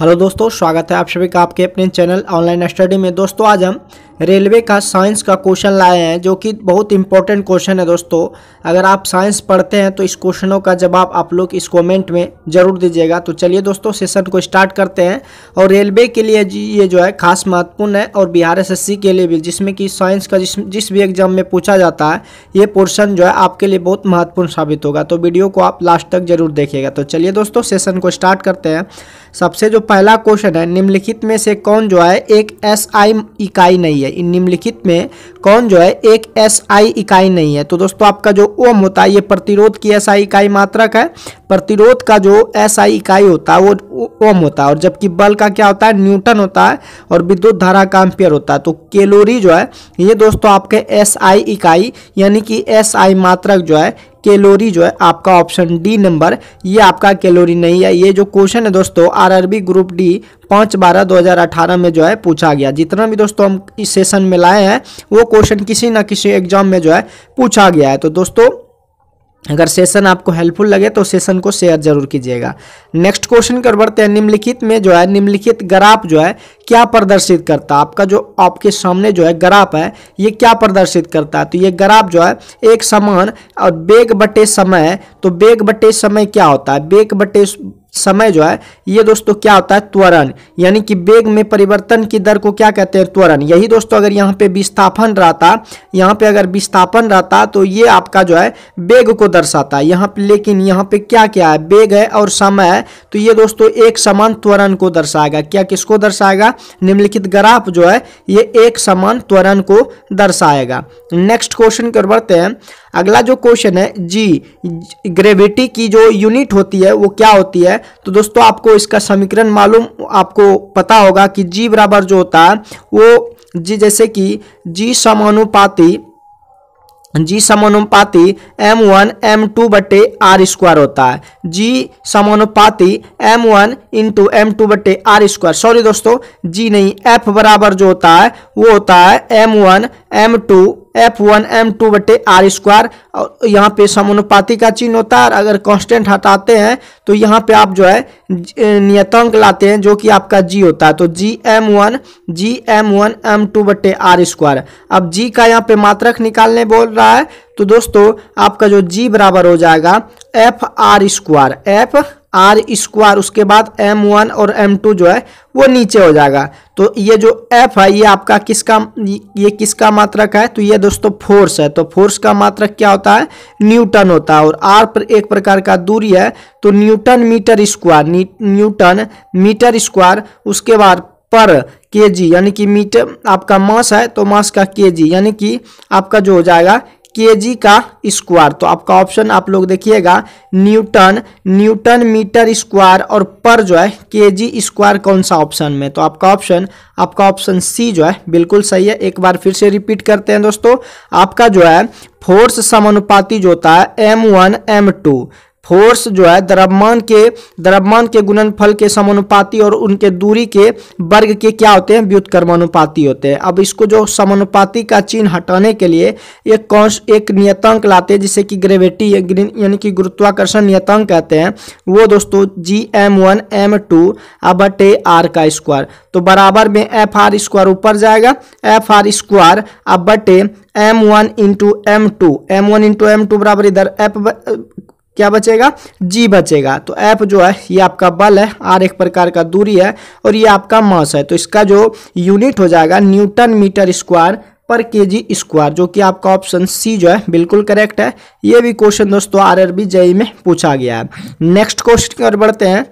hello दोस्तों स्वागत है आप सभी का आपके अपने चैनल ऑनलाइन स्टडी में दोस्तों आज हम रेलवे का साइंस का क्वेश्चन लाए हैं जो कि बहुत इंपॉर्टेंट क्वेश्चन है दोस्तों अगर आप साइंस पढ़ते हैं तो इस क्वेश्चनों का जवाब आप लोग इस कमेंट में ज़रूर दीजिएगा तो चलिए दोस्तों सेशन को स्टार्ट करते हैं और रेलवे के लिए ये जो है खास महत्वपूर्ण है और बिहार एस के लिए भी जिसमें कि साइंस का जिस जिस भी एग्जाम में पूछा जाता है ये पोर्सन जो है आपके लिए बहुत महत्वपूर्ण साबित होगा तो वीडियो को आप लास्ट तक जरूर देखिएगा तो चलिए दोस्तों सेशन को स्टार्ट करते हैं सबसे जो पहला क्वेश्चन है निम्नलिखित में से कौन जो है एक एस इकाई नहीं है है इन निम्नलिखित में कौन जो है एक एस आई इकाई नहीं है तो दोस्तों आपका जो ओम होता है ये प्रतिरोध की एस आई इकाई मात्रक है प्रतिरोध का जो एस आई इकाई होता है वो ओम होता है और जबकि बल का क्या होता है न्यूटन होता है और विद्युत धारा का एम्पियर होता है तो कैलोरी जो है ये दोस्तों आपके एस आई इकाई यानी कि एस आई मात्रक जो है कैलोरी जो है आपका ऑप्शन डी नंबर ये आपका कैलोरी नहीं है ये जो क्वेश्चन है दोस्तों आरआरबी ग्रुप डी पाँच बारह दो हजार अठारह में जो है पूछा गया जितना भी दोस्तों हम इस सेशन में लाए हैं वो क्वेश्चन किसी ना किसी एग्जाम में जो है पूछा गया है तो दोस्तों अगर सेशन आपको हेल्पफुल लगे तो सेशन को शेयर जरूर कीजिएगा नेक्स्ट क्वेश्चन कर बढ़ते हैं निम्नलिखित में जो है निम्नलिखित ग्राफ जो है क्या प्रदर्शित करता है आपका जो आपके सामने जो है ग्राफ है ये क्या प्रदर्शित करता है तो ये ग्राफ जो है एक समान और बेग बटे समय तो बेग बटे समय क्या होता है बेग बटे समय जो है ये दोस्तों क्या होता है त्वरण यानी कि वेग में परिवर्तन की दर को क्या कहते हैं त्वरण यही दोस्तों अगर यहाँ पे विस्थापन रहता यहाँ पे अगर विस्थापन रहता तो ये आपका जो है वेग को दर्शाता है यहाँ पे लेकिन यहाँ पे क्या क्या है वेग है और समय है तो ये दोस्तों एक समान त्वरण को दर्शाएगा क्या किसको दर्शाएगा निम्नलिखित ग्राफ जो है ये एक समान त्वरण को दर्शाएगा नेक्स्ट क्वेश्चन की ओर बढ़ते हैं अगला जो क्वेश्चन है जी ग्रेविटी की जो यूनिट होती है वो क्या होती है तो दोस्तों आपको इसका समीकरण मालूम आपको पता होगा कि जी बराबर जो होता है वो जी जैसे कि जी समानुपाती जी समानुपाती एम वन एम टू बटे आर स्क्वायर होता है जी समानुपाती M one into M two बटे आर स्क्वायर सॉरी दोस्तों जी नहीं एफ बराबर जो होता है वो होता है M one M two F one M two बटे आर स्क्वायर और यहाँ पे समानुपाती का चिन्ह होता है और अगर कांस्टेंट हटाते हैं तो यहाँ पे आप जो है नियतांक लाते हैं जो कि आपका जी होता है तो G M one G M one M two बटे आर स्क्वायर अब जी का यहाँ पे मात्रक निकालने बोल रहा है तो दोस्तों आपका जो जी बराबर हो जाएगा F R square F R square उसके बाद एम वन और एम टू जो है वो नीचे हो जाएगा तो ये जो एफ है ये आपका किसका ये किसका मात्रक है तो ये दोस्तों फोर्स है तो फोर्स का मात्रक क्या होता है न्यूटन होता है और आर पर एक प्रकार का दूरी है तो newton metre square newton metre square उसके बाद पर के जी यानी कि मीटर आपका मास है तो मास का के जी यानी कि आपका जो हो जाएगा के का स्क्वायर तो आपका ऑप्शन आप लोग देखिएगा न्यूटन न्यूटन मीटर स्क्वायर और पर जो है के जी स्क्वायर कौन सा ऑप्शन में तो आपका ऑप्शन आपका ऑप्शन सी जो है बिल्कुल सही है एक बार फिर से रिपीट करते हैं दोस्तों आपका जो है फोर्स समानुपाती जो होता है M one M two force जो है द्रव्यमान के द्रव्यमान के गुणनफल के समानुपाती और उनके दूरी के वर्ग के क्या होते हैं व्युतकर्मानुपाती होते हैं अब इसको जो समानुपाती का चिन्ह हटाने के लिए एक कौन एक नियतांक लाते हैं जिसे कि ग्रेविटी यानी कि गुरुत्वाकर्षण नियतांक कहते हैं वो दोस्तों G M one M two टे आर का स्क्वायर तो बराबर में एफ आर स्क्वायर ऊपर जाएगा एफ आर स्क्वायर अब बटे M one into M two M one into M two बराबर इधर एफ क्या बचेगा जी बचेगा तो एफ जो है ये आपका बल है आर एक प्रकार का दूरी है और ये आपका मास है तो इसका जो यूनिट हो जाएगा न्यूटन मीटर स्क्वायर पर के जी स्क्वायर जो कि आपका ऑप्शन सी जो है बिल्कुल करेक्ट है ये भी क्वेश्चन दोस्तों आरआरबी जेई में पूछा गया है नेक्स्ट क्वेश्चन की ओर बढ़ते हैं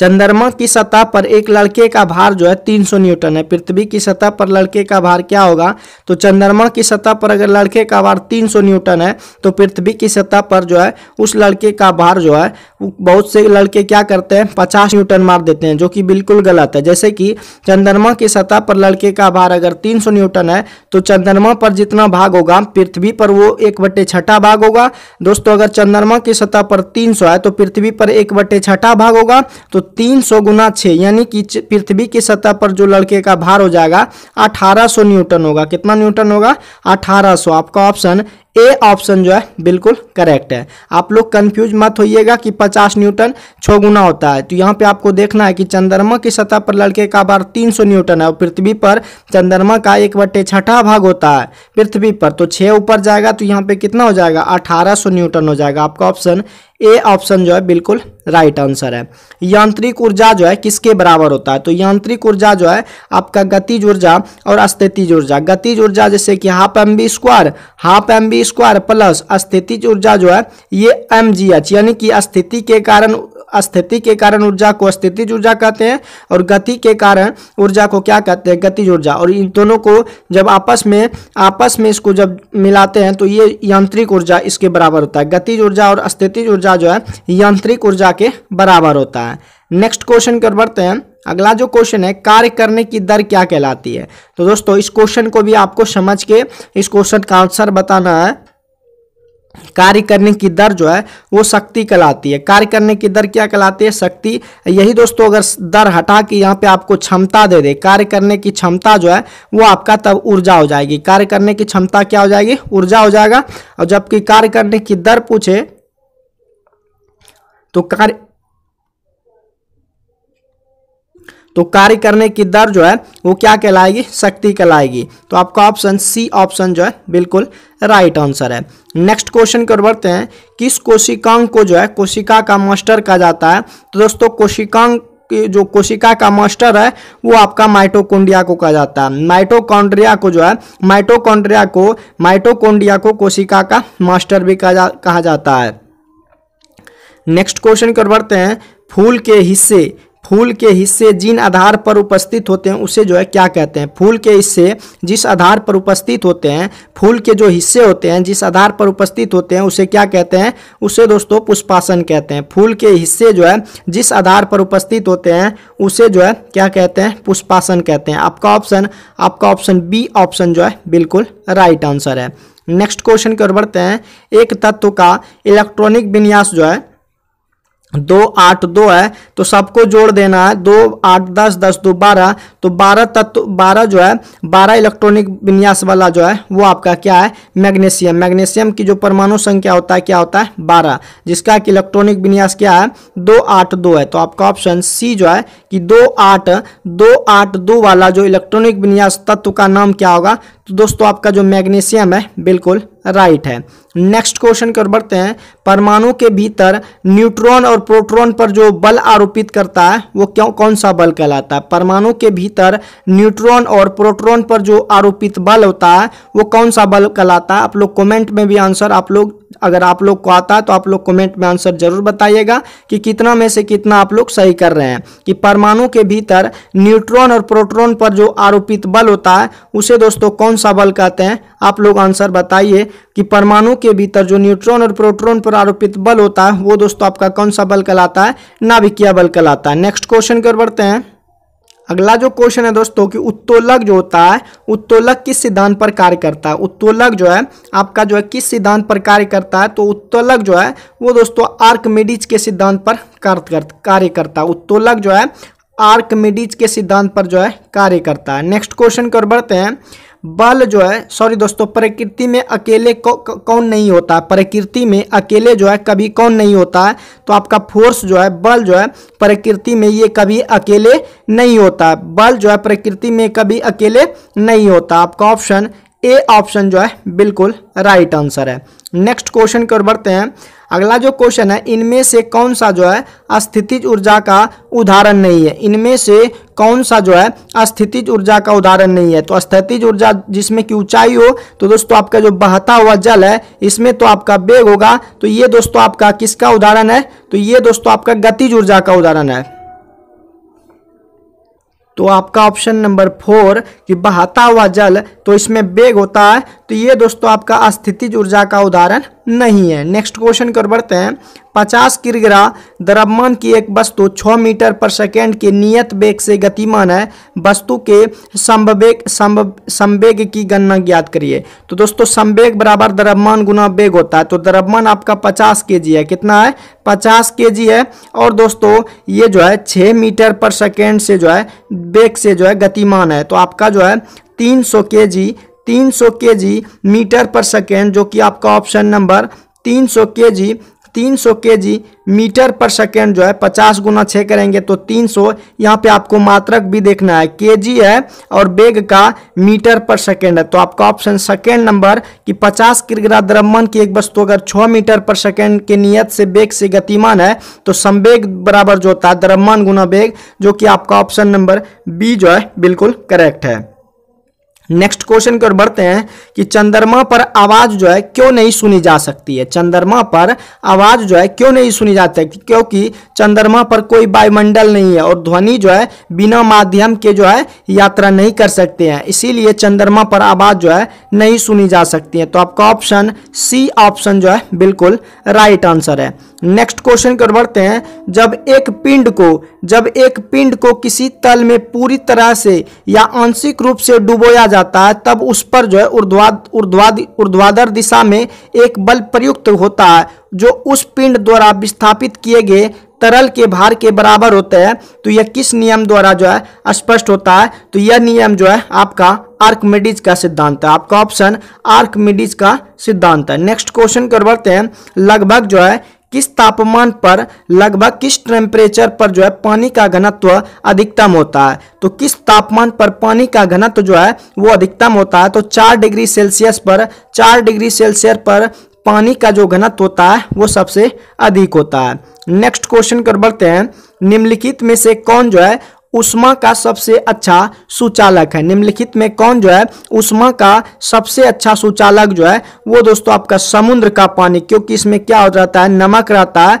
चंद्रमा की सतह पर एक लड़के का भार जो है 300 न्यूटन है पृथ्वी की सतह पर लड़के का भार क्या होगा तो चंद्रमा की सतह पर अगर लड़के का भार 300 न्यूटन है तो पृथ्वी की सतह पर जो है उस लड़के का भार जो है बहुत से लड़के क्या करते हैं 50 न्यूटन मार देते हैं जो कि बिल्कुल गलत है जैसे कि चंद्रमा की सतह पर लड़के का भार अगर सौ न्यूटन है तो चंद्रमा पर जितना भाग होगा पृथ्वी पर वो एक बटे छठा भाग होगा दोस्तों अगर चंद्रमा की सतह पर सौ है तो पृथ्वी पर एक बटे छठा भाग होगा तो तीन सौ गुना छः यानी कि पृथ्वी की सतह पर जो लड़के का भार हो जाएगा अठारह सौ न्यूटन होगा कितना न्यूटन होगा अठारह सौ आपका ऑप्शन ए ऑप्शन जो है बिल्कुल करेक्ट है आप लोग कंफ्यूज मत होइएगा कि 50 न्यूटन छो गुना होता है तो यहाँ पे आपको देखना है कि चंद्रमा की सतह पर लड़के का बार 300 न्यूटन है और पृथ्वी पर चंद्रमा का एक बट्टे छठा भाग होता है पृथ्वी पर तो छः ऊपर जाएगा तो यहाँ पे कितना हो जाएगा 1800 न्यूटन हो जाएगा आपका ऑप्शन ए ऑप्शन जो है बिल्कुल राइट आंसर है यांत्रिक ऊर्जा जो है किसके बराबर होता है तो यांत्रिक ऊर्जा जो है आपका गतिज ऊर्जा और अस्थितिज ऊर्जा गतिज ऊर्जा जैसे कि half M V square half M V square plus स्थितिज ऊर्जा जो है ये एम जी एच यानी कि स्थिति के कारण स्थिति के कारण ऊर्जा को स्थितिज ऊर्जा कहते हैं और गति के कारण ऊर्जा को क्या कहते हैं गति ऊर्जा और इन दोनों को जब आपस में आपस में इसको जब मिलाते हैं तो ये यांत्रिक ऊर्जा इसके बराबर होता है गति ऊर्जा और स्थितिज ऊर्जा जो है यांत्रिक ऊर्जा के बराबर होता है नेक्स्ट क्वेश्चन कर बढ़ते हैं अगला जो क्वेश्चन है कार्य करने की दर क्या कहलाती है तो दोस्तों इस क्वेश्चन को भी आपको समझ के इस क्वेश्चन का आंसर बताना है कार्य करने की दर जो है वो शक्ति कहलाती है कार्य करने की दर क्या कहलाती है शक्ति यही दोस्तों अगर दर हटा के यहाँ पे आपको क्षमता दे दे कार्य करने की क्षमता जो है वो आपका तब ऊर्जा हो जाएगी कार्य करने की क्षमता क्या हो जाएगी ऊर्जा हो जाएगा और जबकि कार्य करने की दर पूछे तो कार्य तो कार्य करने की दर जो है वो क्या कहलाएगी शक्ति कहलाएगी तो आपका ऑप्शन सी ऑप्शन जो है बिल्कुल राइट आंसर है नेक्स्ट क्वेश्चन की ओर बढ़ते हैं किस कोशिकांग को जो है कोशिका का मास्टर कहा जाता है तो दोस्तों कोशिकांग जो कोशिका का मास्टर है वो आपका माइटोकोन्डिया को कहा जाता है माइटोकोंड्रिया को जो है माइटोकॉन्ड्रिया को माइटोकोन्ड्रिया को कोशिका का मास्टर भी कहा जा, कहा जाता है नेक्स्ट क्वेश्चन कर बढ़ते हैं फूल के हिस्से फूल के हिस्से जिन आधार पर उपस्थित होते हैं उसे जो है क्या कहते हैं फूल के हिस्से जिस आधार पर उपस्थित होते हैं फूल के जो हिस्से होते हैं जिस आधार पर उपस्थित होते हैं उसे क्या कहते हैं उसे दोस्तों पुष्पासन कहते हैं फूल के हिस्से जो है जिस आधार पर उपस्थित होते हैं उसे जो है क्या कहते हैं पुष्पासन कहते हैं आपका ऑप्शन आपका ऑप्शन बी ऑप्शन जो है बिल्कुल राइट आंसर है नेक्स्ट क्वेश्चन की ओर बढ़ते हैं एक तत्व का इलेक्ट्रॉनिक विन्यास जो है दो आठ दो है तो सबको जोड़ देना है दो आठ दस दस दो बारह तो बारह तत्व बारह जो है बारह इलेक्ट्रॉनिक विन्यास वाला जो है वो आपका क्या है मैग्नीशियम मैग्नीशियम की जो परमाणु संख्या होता है क्या होता है बारह जिसका कि इलेक्ट्रॉनिक विन्यास क्या है दो आठ दो है तो आपका ऑप्शन सी जो है कि दो आठ दो आठ दो वाला जो इलेक्ट्रॉनिक विन्यास तत्व का नाम क्या होगा तो दोस्तों आपका जो मैग्नेशियम है बिल्कुल राइट है नेक्स्ट क्वेश्चन की ओर बढ़ते हैं परमाणु के भीतर न्यूट्रॉन और प्रोटॉन पर जो बल आरोपित करता है वो क्यों कौन सा बल कहलाता है परमाणु के भीतर न्यूट्रॉन और प्रोटॉन पर जो आरोपित बल होता है वो कौन सा बल कहलाता है आप लोग कमेंट में भी आंसर आप लोग अगर आप लोग को आता है तो आप लोग कमेंट में आंसर जरूर बताइएगा कि कितना में से कितना आप लोग सही कर रहे हैं कि परमाणु के भीतर न्यूट्रॉन और प्रोटॉन पर जो आरोपित बल होता है उसे दोस्तों कौन सा बल कहते हैं आप लोग आंसर बताइए कि परमाणु के भीतर जो न्यूट्रॉन और प्रोट्रॉन पर आरोपित बल होता है वो दोस्तों आपका कौन सा बल कहलाता है नाभिकीय बल कहलाता है नेक्स्ट क्वेश्चन की ओर बढ़ते हैं अगला जो क्वेश्चन है दोस्तों कि उत्तोलक जो होता है उत्तोलक किस सिद्धांत पर कार्य करता है उत्तोलक जो है आपका जो है किस सिद्धांत पर कार्य करता है तो उत्तोलक जो है वो दोस्तों आर्कमेडिज के सिद्धांत पर कार्य करता है उत्तोलक जो है आर्कमेडिज के सिद्धांत पर जो है कार्य करता है नेक्स्ट क्वेश्चन की ओर बढ़ते हैं बल जो है सॉरी दोस्तों प्रकृति में अकेले कौन नहीं होता है प्रकृति में अकेले जो है कभी कौन नहीं होता है तो आपका फोर्स जो है बल जो है प्रकृति में ये कभी अकेले नहीं होता है बल जो है प्रकृति में कभी अकेले नहीं होता आपका ऑप्शन ए ऑप्शन जो है बिल्कुल राइट आंसर है नेक्स्ट क्वेश्चन की ओर बढ़ते हैं अगला जो क्वेश्चन है इनमें से कौन सा जो है अस्थितिज ऊर्जा का उदाहरण नहीं है इनमें से कौन सा जो है अस्थितिज ऊर्जा का उदाहरण नहीं है तो अस्थितिज ऊर्जा जिसमें कि ऊंचाई हो तो दोस्तों आपका जो बहता हुआ जल है इसमें तो आपका वेग होगा तो ये दोस्तों आपका किसका उदाहरण है तो ये दोस्तों आपका गतिज ऊर्जा का उदाहरण है तो आपका ऑप्शन नंबर फोर कि बहाता हुआ जल तो इसमें बेग होता है तो ये दोस्तों आपका अस्थितिज ऊर्जा का उदाहरण नहीं है नेक्स्ट क्वेश्चन कर बढ़ते हैं पचास किरग्रा द्रव्यमान की एक वस्तु छः मीटर पर सेकेंड के नियत वेग से गतिमान है वस्तु के संवेग संवेग की गणना ज्ञात करिए तो दोस्तों संवेग बराबर द्रव्यमान गुना वेग होता है तो द्रव्यमान आपका पचास के है कितना है पचास के है और दोस्तों ये जो है छः मीटर पर सेकेंड से जो है वेग से जो है गतिमान है तो आपका जो है 300 सौ के जी तीन सौ के जी मीटर पर सेकेंड जो कि आपका ऑप्शन नंबर तीन सौ के जी तीन सौ के जी मीटर पर सेकेंड जो है पचास गुना छः करेंगे तो तीन सौ यहाँ पर आपको मात्रक भी देखना है के जी है और बेग का मीटर पर सेकेंड है तो आपका ऑप्शन सेकेंड नंबर कि पचास किलोग्राम द्रव्यमान की एक वस्तु अगर छः मीटर पर सेकेंड के नियत से बेग से गतिमान है तो संवेग बराबर जो होता है द्रव्यमान गुना बेग जो कि आपका ऑप्शन नंबर बी जो है बिल्कुल करेक्ट है नेक्स्ट क्वेश्चन की ओर बढ़ते हैं कि चंद्रमा पर आवाज जो है क्यों नहीं सुनी जा सकती है चंद्रमा पर आवाज जो है क्यों नहीं सुनी जा सकती क्योंकि चंद्रमा पर कोई वायुमंडल नहीं है और ध्वनि जो है बिना माध्यम के जो है यात्रा नहीं कर सकते हैं इसीलिए चंद्रमा पर आवाज जो है नहीं सुनी जा सकती है तो आपका ऑप्शन सी ऑप्शन जो है बिल्कुल राइट आंसर है नेक्स्ट क्वेश्चन कर बढ़ते हैं जब एक पिंड को जब एक पिंड को किसी तल में पूरी तरह से या आंशिक रूप से डुबोया जाता है तब उस पर जो है उर्ध्वाद उर्ध्वाद उर्ध्वाधर दिशा में एक बल प्रयुक्त होता है जो उस पिंड द्वारा विस्थापित किए गए तरल के भार के बराबर होते हैं तो यह किस नियम द्वारा जो है स्पष्ट होता है तो यह नियम जो है आपका आर्कमिडीज का सिद्धांत है आपका ऑप्शन आर्कमिडीज का सिद्धांत है नेक्स्ट क्वेश्चन कर बढ़ते हैं लगभग जो है किस तापमान पर लगभग किस टेम्परेचर पर जो है पानी का घनत्व अधिकतम होता है तो किस तापमान पर पानी का घनत्व जो है वो अधिकतम होता है तो चार डिग्री सेल्सियस पर चार डिग्री सेल्सियस पर पानी का जो घनत्व होता है वो सबसे अधिक होता है नेक्स्ट क्वेश्चन कर बढ़ते हैं निम्नलिखित में से कौन जो है उष्मा का सबसे अच्छा सुचालक है निम्नलिखित में कौन जो है उष्मा का सबसे अच्छा सुचालक जो है वो दोस्तों आपका समुद्र का पानी क्योंकि इसमें क्या हो जाता है नमक रहता है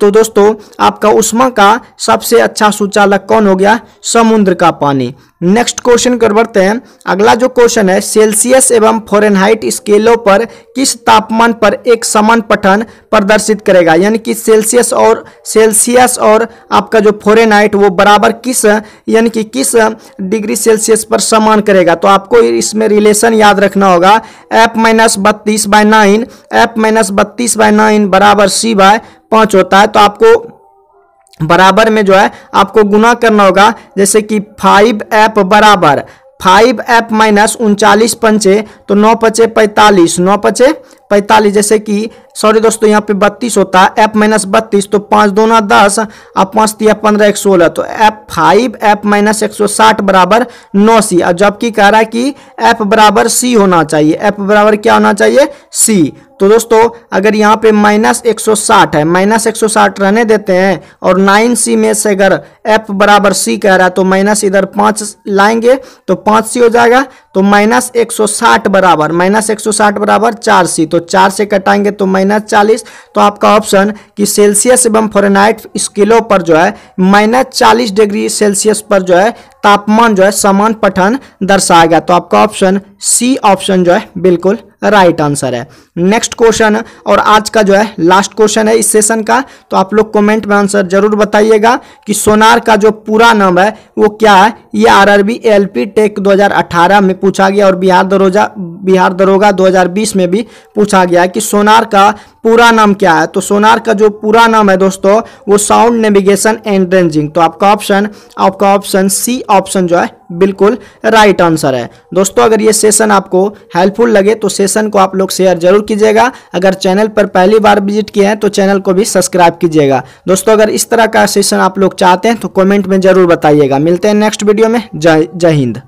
तो दोस्तों आपका उष्मा का सबसे अच्छा सुचालक कौन हो गया समुद्र का पानी नेक्स्ट क्वेश्चन कर बढ़ते हैं अगला जो क्वेश्चन है सेल्सियस एवं फॉरेनहाइट स्केलों पर किस तापमान पर एक समान पठन प्रदर्शित करेगा यानी कि सेल्सियस और सेल्सियस और आपका जो फॉरेनहाइट वो बराबर किस यानी कि किस डिग्री सेल्सियस पर समान करेगा तो आपको इसमें रिलेशन याद रखना होगा एफ माइनस बत्तीस बाय नाइन एफ माइनस बत्तीस बाय नाइन बराबर सी बाय पाँच होता है तो आपको बराबर में जो है आपको गुना करना होगा जैसे कि फाइव एप बराबर फाइव एफ माइनस उनचालीस पंचे तो नौ पचे पैंतालीस नौ पचे पैंतालीस जैसे कि सॉरी दोस्तों यहाँ पे बत्तीस होता है एफ माइनस बत्तीस तो पाँच दोना दस और पाँच दिया पंद्रह एक सोलह तो एफ फाइव एफ माइनस एक सौ साठ बराबर नौ सी और जबकि कह रहा है कि एफ बराबर सी होना चाहिए एफ बराबर क्या होना चाहिए सी तो दोस्तों अगर यहाँ पे माइनस साठ है माइनस साठ रहने देते हैं और 9c में से अगर f बराबर c कह रहा है तो माइनस इधर पाँच लाएंगे तो पाँच सी हो जाएगा तो माइनस साठ बराबर माइनस साठ बराबर चार सी तो चार से कटाएंगे तो माइनस चालीस तो आपका ऑप्शन कि सेल्सियस एवं फोरेनाइट स्केलों पर जो है माइनस चालीस डिग्री सेल्सियस पर जो है तापमान जो है समान पठन दर्शाएगा तो आपका ऑप्शन सी ऑप्शन जो है बिल्कुल राइट आंसर है नेक्स्ट क्वेश्चन और आज का जो है लास्ट क्वेश्चन है इस सेशन का तो आप लोग कमेंट में आंसर जरूर बताइएगा कि सोनार का जो पूरा नाम है वो क्या है ये आरआरबी एलपी टेक 2018 में पूछा गया और बिहार दरोजा बिहार दरोगा 2020 में भी पूछा गया कि सोनार का पूरा नाम क्या है तो सोनार का जो पूरा नाम है दोस्तों वो साउंड नेविगेशन एंड रेंजिंग तो आपका ऑप्शन आपका ऑप्शन सी ऑप्शन जो है बिल्कुल राइट आंसर है दोस्तों अगर ये सेशन आपको हेल्पफुल लगे तो सेशन को आप लोग शेयर जरूर कीजिएगा अगर चैनल पर पहली बार विजिट किए हैं तो चैनल को भी सब्सक्राइब कीजिएगा दोस्तों अगर इस तरह का सेशन आप लोग चाहते हैं तो कमेंट में जरूर बताइएगा मिलते हैं नेक्स्ट वीडियो में जय जय हिंद